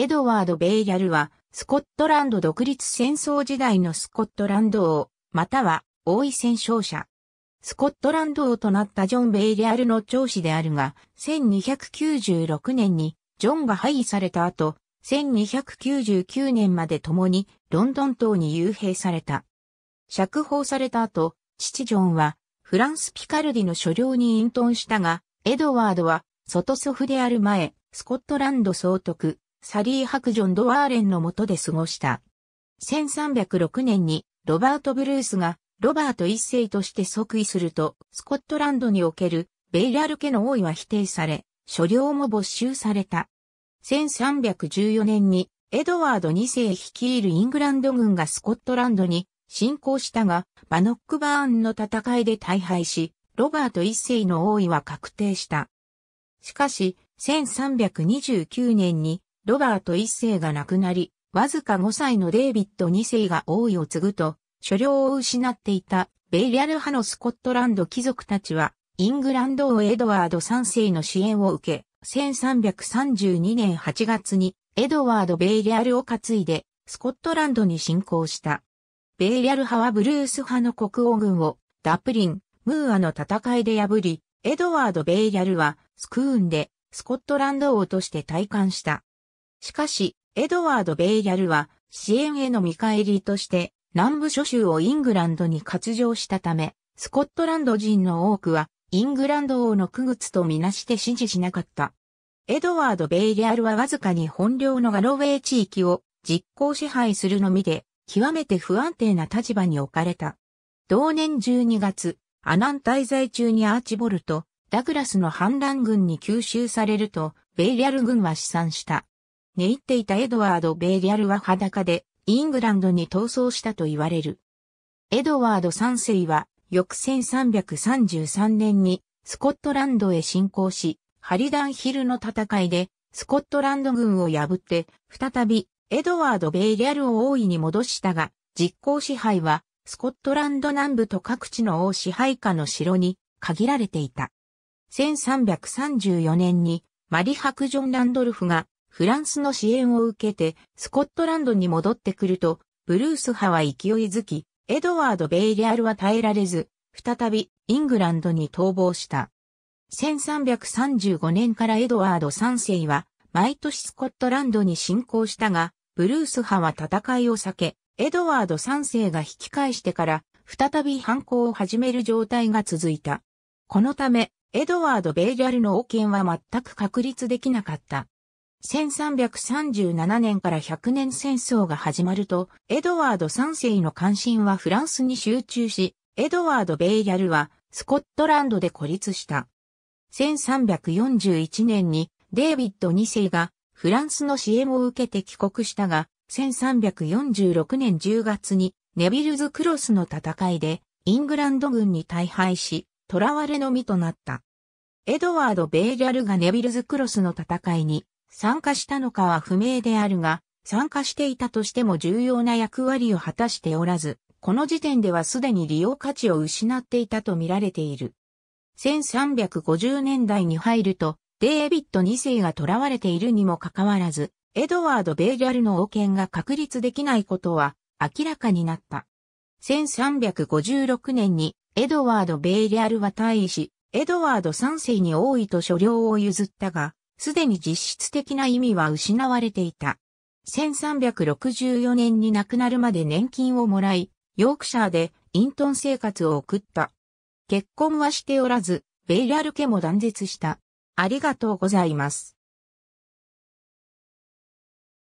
エドワード・ベイャルは、スコットランド独立戦争時代のスコットランド王、または王位戦勝者。スコットランド王となったジョン・ベイリャルの長子であるが、1296年にジョンが廃位された後、1299年まで共にロンドン島に幽閉された。釈放された後、父ジョンはフランス・ピカルディの所領に隠遁したが、エドワードは外祖父である前、スコットランド総督、サリー・ハクジョン・ドワーレンの下で過ごした。1306年にロバート・ブルースがロバート一世として即位すると、スコットランドにおけるベイラル家の王位は否定され、所領も没収された。1314年にエドワード2世率いるイングランド軍がスコットランドに侵攻したが、バノックバーンの戦いで大敗し、ロバート一世の王位は確定した。しかし、1329年にロバート一世が亡くなり、わずか5歳のデイビッド二世が王位を継ぐと、所領を失っていたベイリアル派のスコットランド貴族たちは、イングランド王エドワード三世の支援を受け、1332年8月にエドワード・ベイリアルを担いで、スコットランドに侵攻した。ベイリアル派はブルース派の国王軍をダプリン、ムーアの戦いで破り、エドワード・ベイリアルはスクーンでスコットランド王として退官した。しかし、エドワード・ベイヤルは支援への見返りとして南部諸州をイングランドに割譲したため、スコットランド人の多くはイングランド王の区靴とみなして支持しなかった。エドワード・ベイリアルはわずかに本領のガロウェイ地域を実行支配するのみで、極めて不安定な立場に置かれた。同年12月、アナン滞在中にアーチボルト、ダグラスの反乱軍に吸収されると、ベイリアル軍は試算した。寝入っていたエドワード・ベイリアルは裸で、イングランドに逃走したと言われる。エドワード3世は、翌1333年に、スコットランドへ侵攻し、ハリダンヒルの戦いで、スコットランド軍を破って、再び、エドワード・ベイリアルを王位に戻したが、実行支配は、スコットランド南部と各地の王支配下の城に限られていた。1334年にマリ・ハク・ジョン・ランドルフがフランスの支援を受けて、スコットランドに戻ってくると、ブルース派は勢いづき、エドワード・ベイリアルは耐えられず、再びイングランドに逃亡した。1335年からエドワード3世は、毎年スコットランドに侵攻したが、ブルース派は戦いを避け、エドワード3世が引き返してから、再び反抗を始める状態が続いた。このため、エドワード・ベイリャルの王権は全く確立できなかった。1337年から100年戦争が始まると、エドワード3世の関心はフランスに集中し、エドワード・ベイヤルはスコットランドで孤立した。1341年にデイビッド2世がフランスの支援を受けて帰国したが、1346年10月にネビルズ・クロスの戦いでイングランド軍に大敗し、囚われの身となった。エドワード・ベイリャルがネビルズ・クロスの戦いに参加したのかは不明であるが、参加していたとしても重要な役割を果たしておらず、この時点ではすでに利用価値を失っていたと見られている。1350年代に入ると、デービッド2世が囚われているにもかかわらず、エドワード・ベイリャルの王権が確立できないことは明らかになった。1356年にエドワード・ベイリアルは退位し、エドワード3世に王位と所領を譲ったが、すでに実質的な意味は失われていた。1364年に亡くなるまで年金をもらい、ヨークシャーで隠遁生活を送った。結婚はしておらず、ベイラル家も断絶した。ありがとうございます。